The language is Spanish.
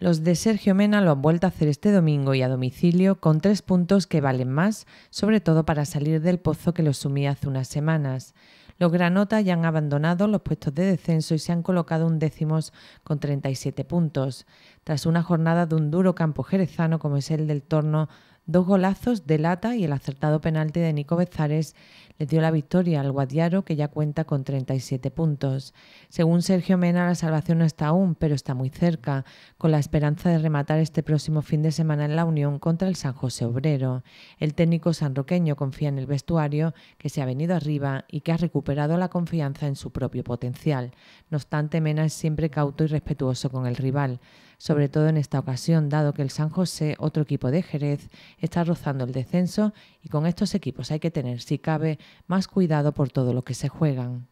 Los de Sergio Mena lo han vuelto a hacer este domingo y a domicilio con tres puntos que valen más, sobre todo para salir del pozo que los sumía hace unas semanas. Los granotas ya han abandonado los puestos de descenso y se han colocado un décimos con 37 puntos. Tras una jornada de un duro campo jerezano como es el del torno Dos golazos de lata y el acertado penalti de Nico Bezares le dio la victoria al Guadiaro, que ya cuenta con 37 puntos. Según Sergio Mena, la salvación no está aún, pero está muy cerca, con la esperanza de rematar este próximo fin de semana en la Unión contra el San José Obrero. El técnico sanroqueño confía en el vestuario, que se ha venido arriba y que ha recuperado la confianza en su propio potencial. No obstante, Mena es siempre cauto y respetuoso con el rival sobre todo en esta ocasión, dado que el San José, otro equipo de Jerez, está rozando el descenso y con estos equipos hay que tener, si cabe, más cuidado por todo lo que se juegan.